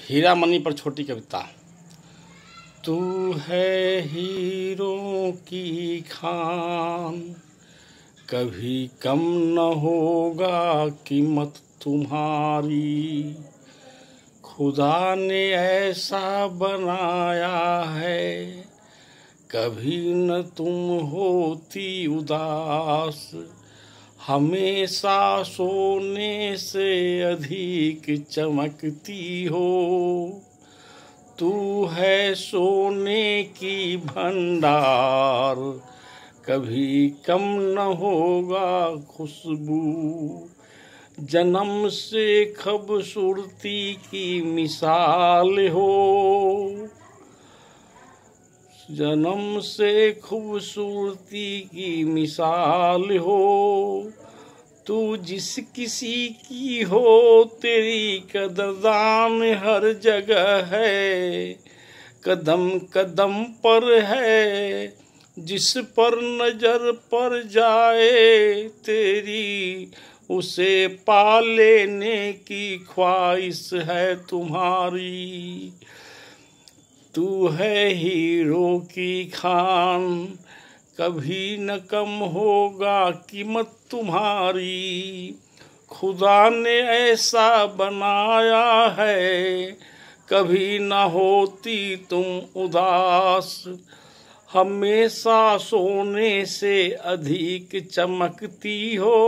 हीरा money पर छोटी कविता तू है हीरों की खान कभी कम न होगा कीमत तुम्हारी खुदा ने ऐसा बनाया है कभी न तुम होती उदास हमेशा सोने से अधिक चमकती हो तू है सोने की भंडार कभी कम न होगा खुशबू जन्म से खबसूरती की मिसाल हो जन्म से खूबसूरती की मिसाल हो तू जिस किसी की हो तेरी कदरदान हर जगह है कदम कदम पर है जिस पर नज़र पर जाए तेरी उसे पा लेने की ख्वाहिश है तुम्हारी तू है हीरो की खान कभी न कम होगा कीमत तुम्हारी खुदा ने ऐसा बनाया है कभी न होती तुम उदास हमेशा सोने से अधिक चमकती हो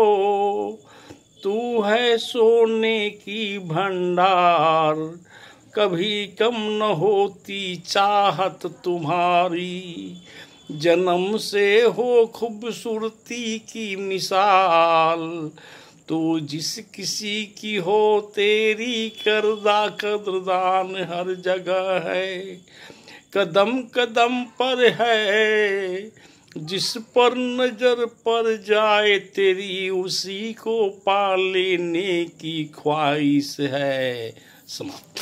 तू है सोने की भंडार कभी कम न होती चाहत तुम्हारी जन्म से हो खूबसूरती की मिसाल तो जिस किसी की हो तेरी करदा कदरदान हर जगह है कदम कदम पर है जिस पर नजर पर जाए तेरी उसी को पा लेने की ख्वाहिश है समाप्त